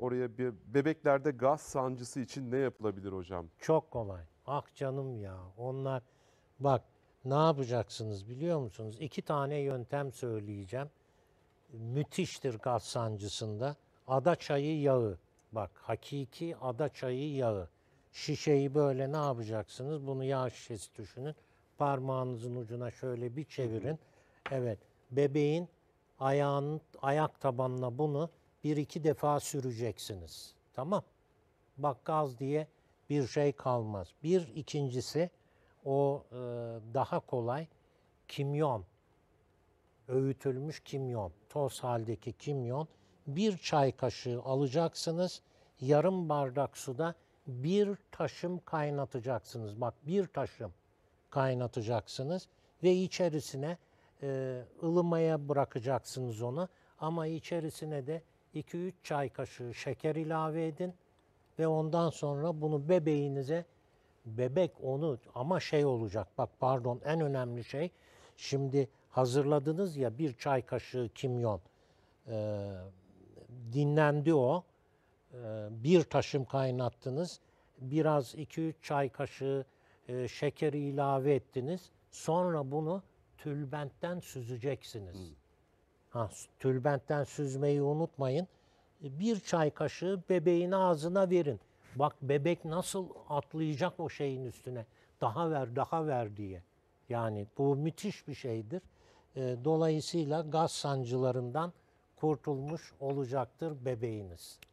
Oraya bir bebeklerde gaz sancısı için ne yapılabilir hocam? Çok kolay. Ah canım ya. Onlar bak ne yapacaksınız biliyor musunuz? İki tane yöntem söyleyeceğim. Müthiştir gaz sancısında. Ada çayı yağı. Bak hakiki ada çayı yağı. Şişeyi böyle ne yapacaksınız? Bunu yağ şişesi düşünün. Parmağınızın ucuna şöyle bir çevirin. Evet. Bebeğin ayağın ayak tabanına bunu bir iki defa süreceksiniz. Tamam. Bak gaz diye bir şey kalmaz. Bir ikincisi o e, daha kolay kimyon. Öğütülmüş kimyon. Toz haldeki kimyon. Bir çay kaşığı alacaksınız. Yarım bardak suda bir taşım kaynatacaksınız. Bak bir taşım kaynatacaksınız ve içerisine e, ılımaya bırakacaksınız onu ama içerisine de 2-3 çay kaşığı şeker ilave edin ve ondan sonra bunu bebeğinize bebek onu ama şey olacak bak pardon en önemli şey şimdi hazırladınız ya bir çay kaşığı kimyon e, dinlendi o e, bir taşım kaynattınız biraz 2-3 çay kaşığı e, şekeri ilave ettiniz sonra bunu tülbentten süzeceksiniz. Hmm. Ha, tülbentten süzmeyi unutmayın. E, bir çay kaşığı bebeğin ağzına verin. Bak bebek nasıl atlayacak o şeyin üstüne. Daha ver, daha ver diye. Yani bu müthiş bir şeydir. E, dolayısıyla gaz sancılarından kurtulmuş olacaktır bebeğiniz.